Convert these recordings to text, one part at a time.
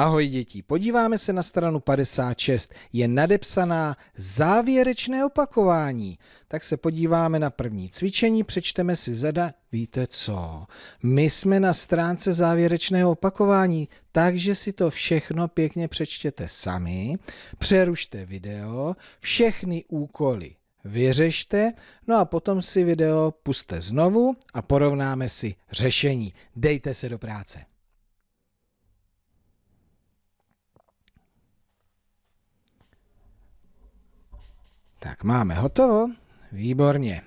Ahoj děti, podíváme se na stranu 56, je nadepsaná závěrečné opakování. Tak se podíváme na první cvičení, přečteme si zada, víte co, my jsme na stránce závěrečného opakování, takže si to všechno pěkně přečtěte sami, přerušte video, všechny úkoly vyřešte, no a potom si video puste znovu a porovnáme si řešení. Dejte se do práce. Tak máme hotovo? Výborně.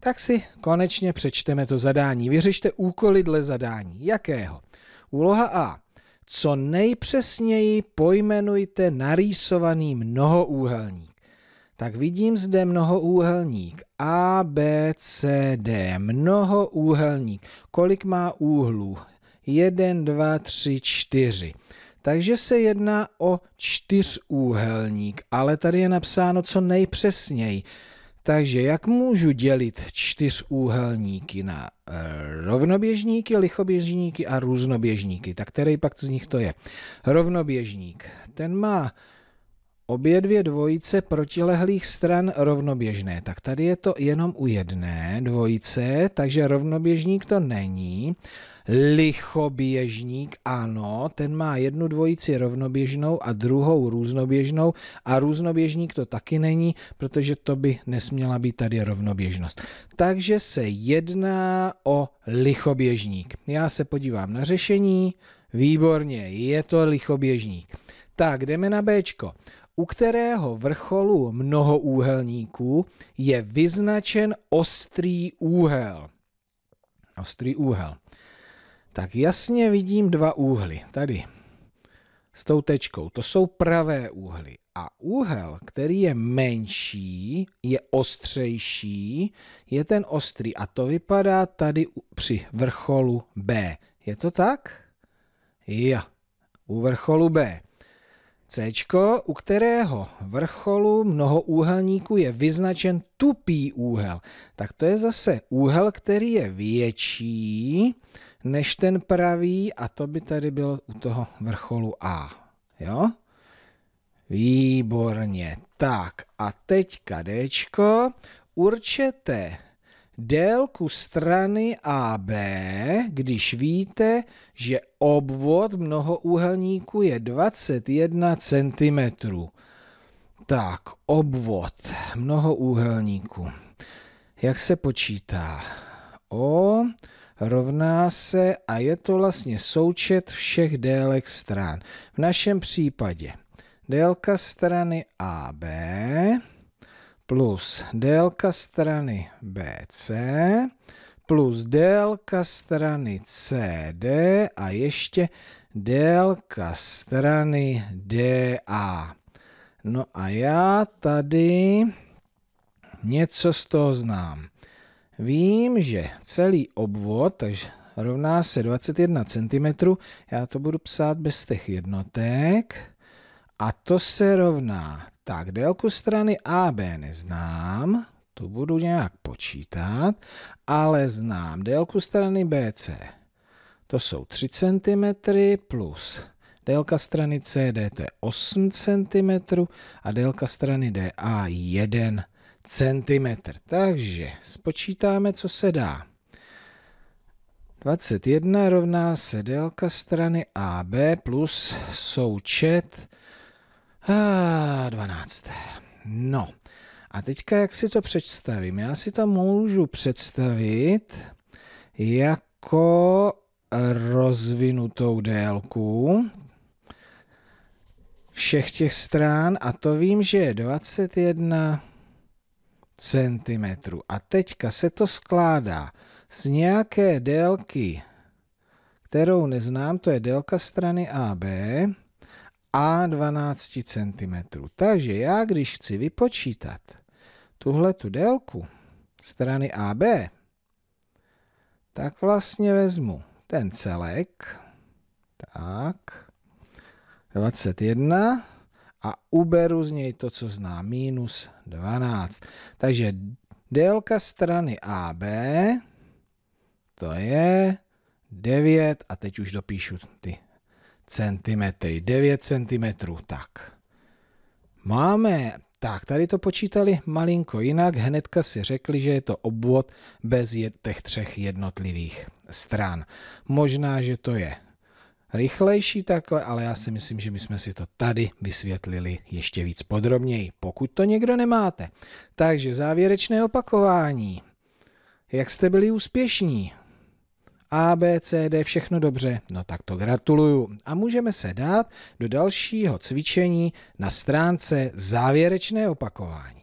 Tak si konečně přečteme to zadání. Vyřešte úkoly dle zadání. Jakého? Úloha A. Co nejpřesněji pojmenujte narýsovaný mnohoúhelník. Tak vidím zde mnohoúhelník. A, B, C, D. Mnohoúhelník. Kolik má úhlů? 1, 2, 3, 4. Takže se jedná o čtyřúhelník, ale tady je napsáno co nejpřesněji. Takže jak můžu dělit čtyřúhelníky na rovnoběžníky, lichoběžníky a různoběžníky? Tak který pak z nich to je? Rovnoběžník. Ten má obě dvě dvojice protilehlých stran rovnoběžné. Tak tady je to jenom u jedné dvojice, takže rovnoběžník to není. Lichoběžník, ano, ten má jednu dvojici rovnoběžnou a druhou různoběžnou a různoběžník to taky není, protože to by nesměla být tady rovnoběžnost. Takže se jedná o lichoběžník. Já se podívám na řešení, výborně, je to lichoběžník. Tak, jdeme na Bčko u kterého vrcholu mnohoúhelníku je vyznačen ostrý úhel. Ostrý úhel. Tak jasně vidím dva úhly. Tady s tou tečkou. To jsou pravé úhly. A úhel, který je menší, je ostřejší, je ten ostrý. A to vypadá tady při vrcholu B. Je to tak? Jo, u vrcholu B. C, u kterého vrcholu mnohoúhelníku je vyznačen tupý úhel, tak to je zase úhel, který je větší než ten pravý a to by tady bylo u toho vrcholu A. Jo? Výborně. Tak a teďka D. Určete délku strany AB, když víte, že obvod mnohoúhelníku je 21 cm. Tak, obvod mnohoúhelníku. Jak se počítá? O rovná se a je to vlastně součet všech délek stran. V našem případě délka strany AB plus délka strany BC plus délka strany CD a ještě délka strany DA. No a já tady něco z toho znám. Vím, že celý obvod, takže rovná se 21 cm, já to budu psát bez těch jednotek, a to se rovná tak, délku strany AB neznám, tu budu nějak počítat, ale znám délku strany BC. To jsou 3 cm plus délka strany CD to je 8 cm a délka strany DA 1 cm. Takže spočítáme, co se dá. 21 rovná se délka strany AB plus součet 12. Ah, no, a teďka jak si to představím? Já si to můžu představit jako rozvinutou délku všech těch strán a to vím, že je 21 cm. A teďka se to skládá z nějaké délky, kterou neznám, to je délka strany AB, a 12 cm. Takže já, když chci vypočítat tuhle tu délku strany AB, tak vlastně vezmu ten celek, tak, 21 a uberu z něj to, co zná, minus 12. Takže délka strany AB, to je 9 a teď už dopíšu ty cm, 9 cm, tak. Máme, tak tady to počítali malinko jinak, hnedka si řekli, že je to obvod bez těch třech jednotlivých stran. Možná, že to je rychlejší takhle, ale já si myslím, že my jsme si to tady vysvětlili ještě víc podrobněji, pokud to někdo nemáte. Takže závěrečné opakování. Jak jste byli úspěšní? A, B, C, D, všechno dobře. No tak to gratuluju. A můžeme se dát do dalšího cvičení na stránce závěrečné opakování.